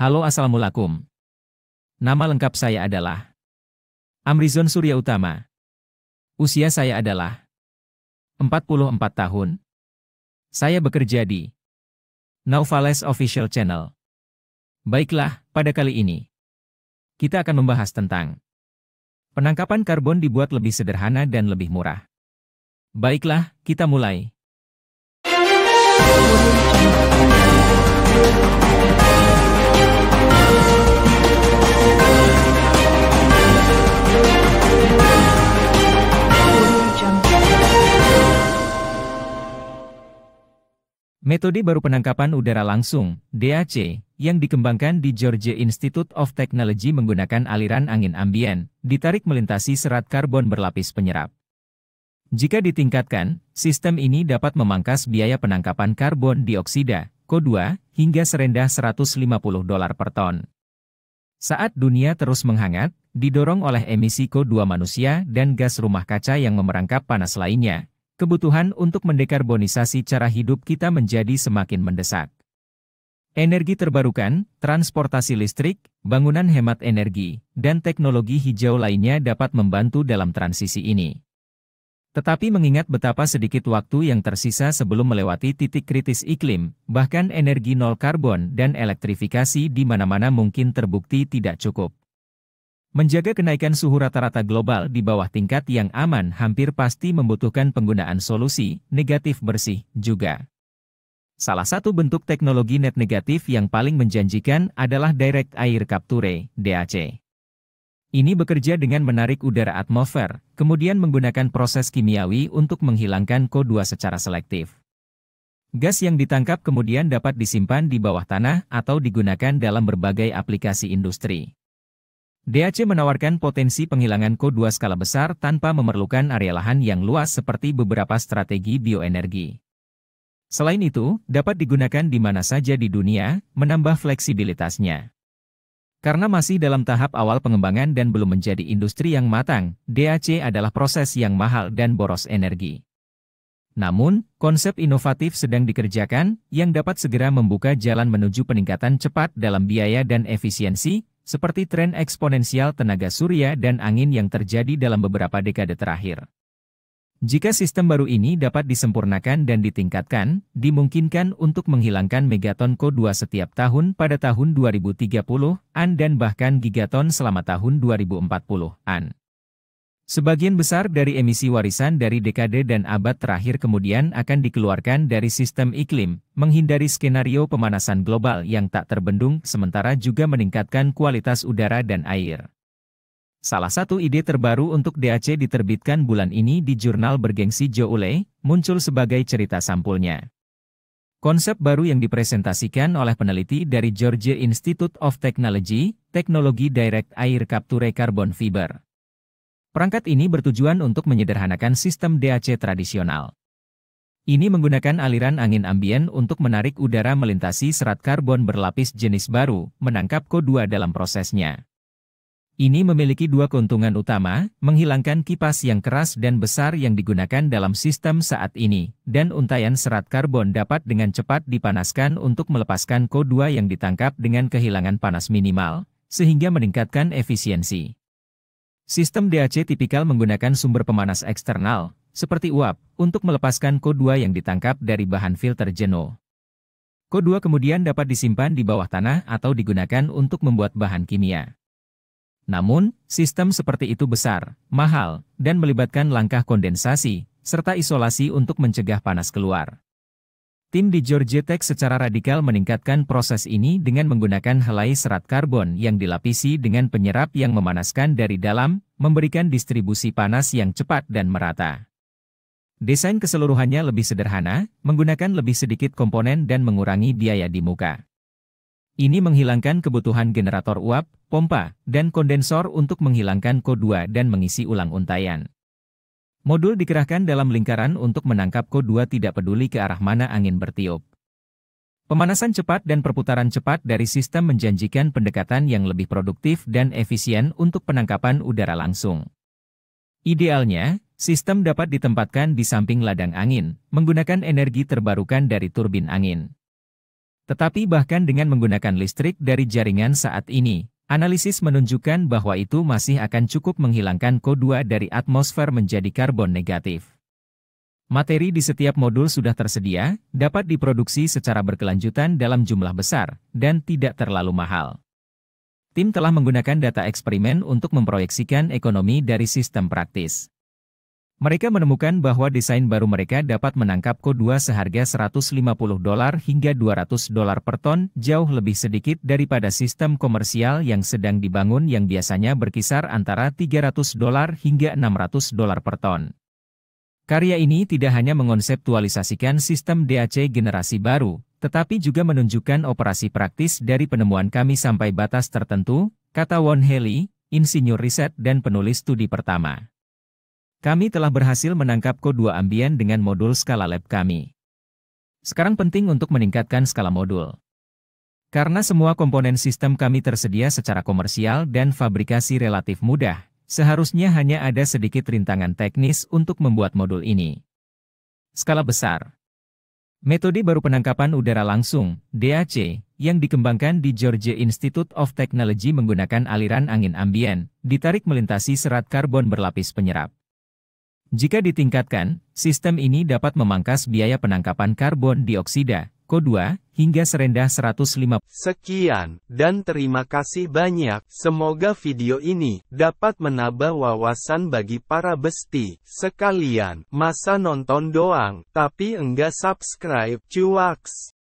Halo Assalamualaikum. Nama lengkap saya adalah Amrizon Surya Utama. Usia saya adalah 44 tahun. Saya bekerja di Naufales Official Channel. Baiklah, pada kali ini kita akan membahas tentang penangkapan karbon dibuat lebih sederhana dan lebih murah. Baiklah, kita mulai. Metode baru penangkapan udara langsung, DAC, yang dikembangkan di Georgia Institute of Technology menggunakan aliran angin ambien, ditarik melintasi serat karbon berlapis penyerap. Jika ditingkatkan, sistem ini dapat memangkas biaya penangkapan karbon dioksida, CO2, hingga serendah 150 dolar per ton. Saat dunia terus menghangat, didorong oleh emisi CO2 manusia dan gas rumah kaca yang memerangkap panas lainnya, kebutuhan untuk mendekarbonisasi cara hidup kita menjadi semakin mendesak. Energi terbarukan, transportasi listrik, bangunan hemat energi, dan teknologi hijau lainnya dapat membantu dalam transisi ini. Tetapi mengingat betapa sedikit waktu yang tersisa sebelum melewati titik kritis iklim, bahkan energi nol karbon dan elektrifikasi di mana-mana mungkin terbukti tidak cukup. Menjaga kenaikan suhu rata-rata global di bawah tingkat yang aman hampir pasti membutuhkan penggunaan solusi negatif bersih juga. Salah satu bentuk teknologi net negatif yang paling menjanjikan adalah Direct Air Capture (DAC). Ini bekerja dengan menarik udara atmosfer, kemudian menggunakan proses kimiawi untuk menghilangkan CO2 secara selektif. Gas yang ditangkap kemudian dapat disimpan di bawah tanah atau digunakan dalam berbagai aplikasi industri. DAC menawarkan potensi penghilangan CO2 skala besar tanpa memerlukan area lahan yang luas seperti beberapa strategi bioenergi. Selain itu, dapat digunakan di mana saja di dunia, menambah fleksibilitasnya. Karena masih dalam tahap awal pengembangan dan belum menjadi industri yang matang, DAC adalah proses yang mahal dan boros energi. Namun, konsep inovatif sedang dikerjakan yang dapat segera membuka jalan menuju peningkatan cepat dalam biaya dan efisiensi, seperti tren eksponensial tenaga surya dan angin yang terjadi dalam beberapa dekade terakhir. Jika sistem baru ini dapat disempurnakan dan ditingkatkan, dimungkinkan untuk menghilangkan megaton CO2 setiap tahun pada tahun 2030-an dan bahkan gigaton selama tahun 2040-an. Sebagian besar dari emisi warisan dari dekade dan abad terakhir kemudian akan dikeluarkan dari sistem iklim, menghindari skenario pemanasan global yang tak terbendung sementara juga meningkatkan kualitas udara dan air. Salah satu ide terbaru untuk DAC diterbitkan bulan ini di jurnal bergengsi Joule, muncul sebagai cerita sampulnya. Konsep baru yang dipresentasikan oleh peneliti dari Georgia Institute of Technology, Teknologi Direct Air Capture Carbon Fiber. Perangkat ini bertujuan untuk menyederhanakan sistem DAC tradisional. Ini menggunakan aliran angin ambien untuk menarik udara melintasi serat karbon berlapis jenis baru, menangkap CO2 dalam prosesnya. Ini memiliki dua keuntungan utama, menghilangkan kipas yang keras dan besar yang digunakan dalam sistem saat ini, dan untayan serat karbon dapat dengan cepat dipanaskan untuk melepaskan CO2 yang ditangkap dengan kehilangan panas minimal, sehingga meningkatkan efisiensi. Sistem DAC tipikal menggunakan sumber pemanas eksternal, seperti uap, untuk melepaskan CO2 yang ditangkap dari bahan filter jenuh. CO2 kemudian dapat disimpan di bawah tanah atau digunakan untuk membuat bahan kimia. Namun, sistem seperti itu besar, mahal, dan melibatkan langkah kondensasi, serta isolasi untuk mencegah panas keluar. Tim di Georgia Tech secara radikal meningkatkan proses ini dengan menggunakan helai serat karbon yang dilapisi dengan penyerap yang memanaskan dari dalam, memberikan distribusi panas yang cepat dan merata. Desain keseluruhannya lebih sederhana, menggunakan lebih sedikit komponen dan mengurangi biaya di muka. Ini menghilangkan kebutuhan generator uap, pompa, dan kondensor untuk menghilangkan CO2 dan mengisi ulang untayan. Modul dikerahkan dalam lingkaran untuk menangkap Ko2 tidak peduli ke arah mana angin bertiup. Pemanasan cepat dan perputaran cepat dari sistem menjanjikan pendekatan yang lebih produktif dan efisien untuk penangkapan udara langsung. Idealnya, sistem dapat ditempatkan di samping ladang angin, menggunakan energi terbarukan dari turbin angin. Tetapi bahkan dengan menggunakan listrik dari jaringan saat ini, Analisis menunjukkan bahwa itu masih akan cukup menghilangkan CO2 dari atmosfer menjadi karbon negatif. Materi di setiap modul sudah tersedia, dapat diproduksi secara berkelanjutan dalam jumlah besar, dan tidak terlalu mahal. Tim telah menggunakan data eksperimen untuk memproyeksikan ekonomi dari sistem praktis. Mereka menemukan bahwa desain baru mereka dapat menangkap CO2 seharga 150 dolar hingga 200 dolar per ton, jauh lebih sedikit daripada sistem komersial yang sedang dibangun yang biasanya berkisar antara 300 dolar hingga 600 dolar per ton. Karya ini tidak hanya mengonseptualisasikan sistem DAC generasi baru, tetapi juga menunjukkan operasi praktis dari penemuan kami sampai batas tertentu, kata Won Haley, insinyur riset dan penulis studi pertama. Kami telah berhasil menangkap kode 2 ambien dengan modul skala lab kami. Sekarang penting untuk meningkatkan skala modul. Karena semua komponen sistem kami tersedia secara komersial dan fabrikasi relatif mudah, seharusnya hanya ada sedikit rintangan teknis untuk membuat modul ini. Skala besar Metode baru penangkapan udara langsung, DAC, yang dikembangkan di Georgia Institute of Technology menggunakan aliran angin ambien, ditarik melintasi serat karbon berlapis penyerap. Jika ditingkatkan, sistem ini dapat memangkas biaya penangkapan karbon dioksida, CO2, hingga serendah 150. Sekian, dan terima kasih banyak. Semoga video ini dapat menambah wawasan bagi para besti. Sekalian, masa nonton doang, tapi enggak subscribe, cuaks.